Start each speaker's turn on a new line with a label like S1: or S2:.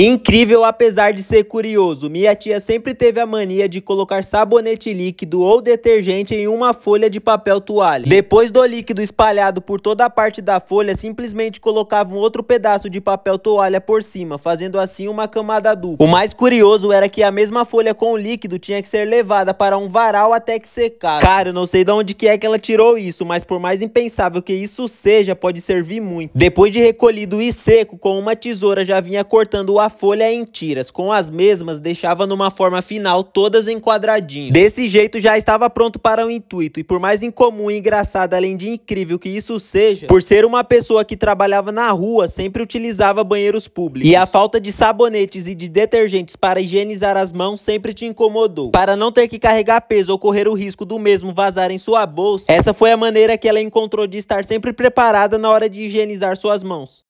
S1: Incrível apesar de ser curioso, minha tia sempre teve a mania de colocar sabonete líquido ou detergente em uma folha de papel toalha. Depois do líquido espalhado por toda a parte da folha, simplesmente colocava um outro pedaço de papel toalha por cima, fazendo assim uma camada dupla. O mais curioso era que a mesma folha com o líquido tinha que ser levada para um varal até que secasse. Cara, eu não sei de onde que é que ela tirou isso, mas por mais impensável que isso seja, pode servir muito. Depois de recolhido e seco, com uma tesoura já vinha cortando o a folha em tiras, com as mesmas deixava numa forma final todas em quadradinhos. Desse jeito já estava pronto para o intuito, e por mais incomum, e engraçado, além de incrível que isso seja, por ser uma pessoa que trabalhava na rua, sempre utilizava banheiros públicos. E a falta de sabonetes e de detergentes para higienizar as mãos sempre te incomodou. Para não ter que carregar peso ou correr o risco do mesmo vazar em sua bolsa, essa foi a maneira que ela encontrou de estar sempre preparada na hora de higienizar suas mãos.